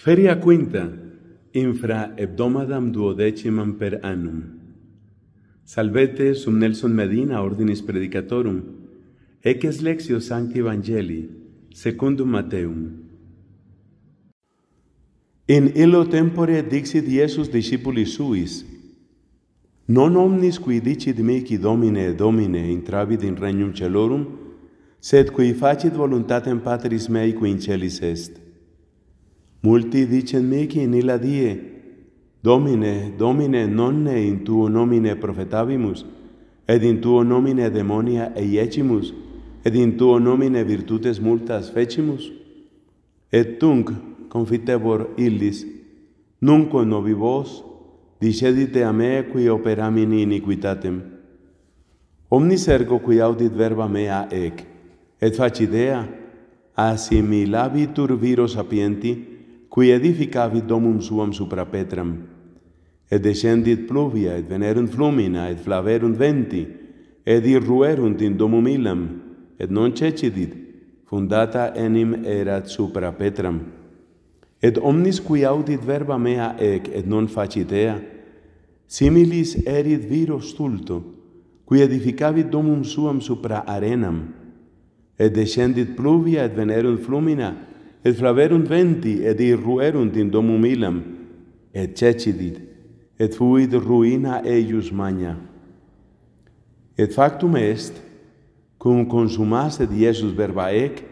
Feria quinta, infra hebdomadam duodecimam per annum. Salvete sum Nelson Medina ordinis predicatorum, eces lexio sancti evangelii, secundum Mateum. In illo tempore dixit Iesus discipulis suis, non omnis qui dicit mihi domine domine intravit in regnum celorum, sed qui facit voluntatem Patris mei qui in celis est. Multi dicen mihi nila die, Domine, Domine, nonne in tuo nomine profetabimus, ed in tuo nomine demonia eiecimus, ed in tuo nomine virtutes multas fecimus, et tunc confitebor illis, nunco novi vos, dicedite a me qui operamini iniquitatem. Omnis ergo qui audit verba mea ec, et facidea, assimilabitur viro sapienti, qui edificavit domum suam supra petram. Et descendit pluvia, et venerunt flumina, et flaverunt venti, et irruerunt in domum illam, et non cecidit, fundata enim erat supra petram. Et omnis qui audit verba mea ec et non facit ea, similis erit viro stulto, qui edificavit domum suam supra arenam. Et descendit pluvia et venerunt flumina, et flaverunt venti, et irruerunt in domum ilam, et cecidit, et fuit ruina eius maña. Et factum est, cum consumaset Iesus verba ec,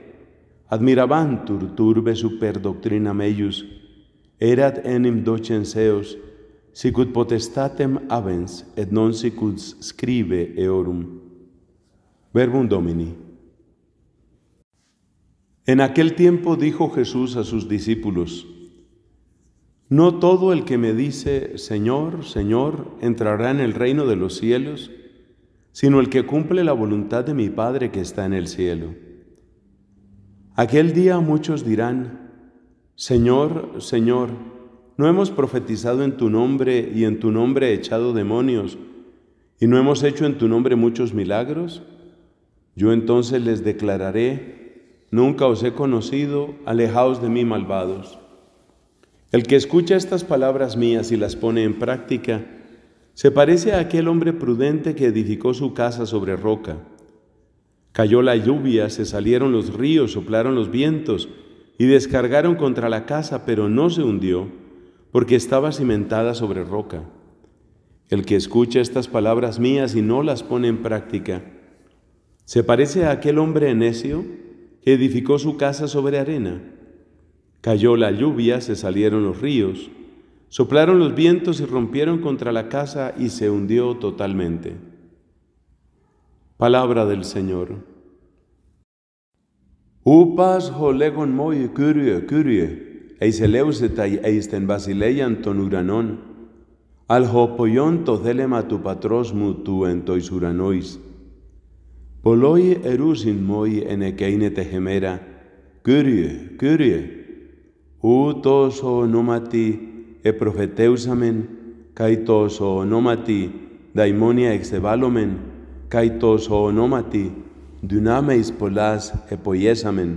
admirabantur turbe super doctrina eius, erat enim docen sicut potestatem avens, et non sicut scribe eorum. Verbum Domini. En aquel tiempo dijo Jesús a sus discípulos, No todo el que me dice, Señor, Señor, entrará en el reino de los cielos, sino el que cumple la voluntad de mi Padre que está en el cielo. Aquel día muchos dirán, Señor, Señor, ¿no hemos profetizado en tu nombre y en tu nombre echado demonios? ¿Y no hemos hecho en tu nombre muchos milagros? Yo entonces les declararé, Nunca os he conocido, alejaos de mí malvados. El que escucha estas palabras mías y las pone en práctica, se parece a aquel hombre prudente que edificó su casa sobre roca. Cayó la lluvia, se salieron los ríos, soplaron los vientos y descargaron contra la casa, pero no se hundió, porque estaba cimentada sobre roca. El que escucha estas palabras mías y no las pone en práctica, se parece a aquel hombre necio edificó su casa sobre arena. Cayó la lluvia, se salieron los ríos, soplaron los vientos y rompieron contra la casa y se hundió totalmente. Palabra del Señor. Upas legon moi curie curie, eis eisten basileian ton uranon, al tu patros mutu en tois uranois, Πολλοί ερούζιν μόι εν γεμέρα. Κύριε, Κύριε, ούτως ο ονόματι επροφετεύσαμεν, καί τόσο ονόματι δαιμόνια εξεβάλλομεν, καί τόσο ονόματι δυνάμεις πολλάς εποιέσαμεν».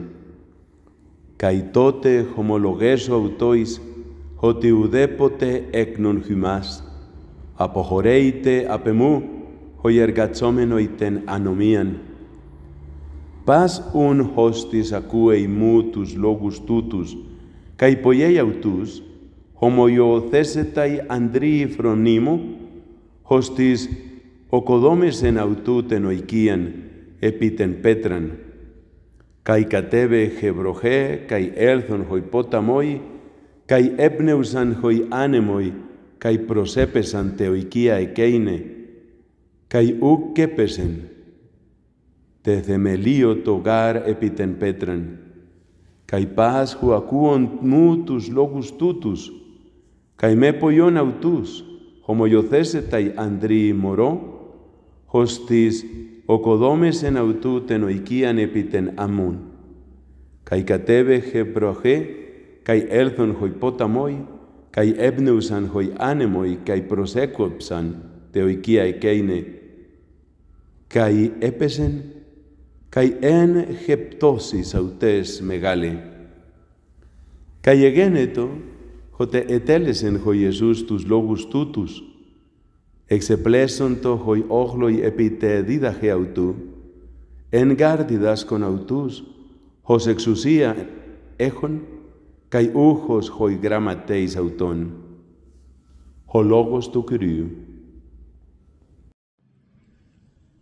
Καί τότε χομολογέσω αυτοίς, ότι ουδέποτε έκνον χυμάς, αποχωρέητε απ' εμού, οι εργατσόμενοι τέν ανομίαν. Πας ουν χώστης ακούει μου τους λόγους τούτους, καί ποιέι αυτούς, ομοιοθέσεται αντρή φρονίμου, χώστης οκοδόμεσεν αυτού τεν οικίαν, επί τεν πέτραν. Καί κατέβε χευροχέ, καί έλθον χοι πόταμοι, καί έπνευσαν χοι άνεμοι, καί προσέπεσαν τέ οικία εκείνε, Καί ουκ πεσεν, τε θεμελίο το γάρ επί τέν πέτραν, καί πάσχου ακούον μου τους λόγους τούτους, καί με ποιον αυτούς, τάι ανδρή μωρό, ως της οκοδόμεσεν αυτού τέν οικίαν επί τέν αμούν. Καί κατέβεχε προχέ, καί έλθον χοι πόταμοι, καί ἐπνεύσαν χοι άνεμοι, καί προσέκοψαν τε οικία εκείνε, καί έπεσεν, καί εν χεπτώσεις αυτές μεγάλη. Καί εγένετο, χωτε ετέλεσεν χω Ιεσούς τους λόγους τούτους, εξεπλέσον το χοι όχλοι επί τε δίδαχε αυτού, εν γάρ διδάσκον αυτούς, χως εξουσία έχον καί ούχος χοι γραμματέις αυτών. Ο λόγος του Κυρίου.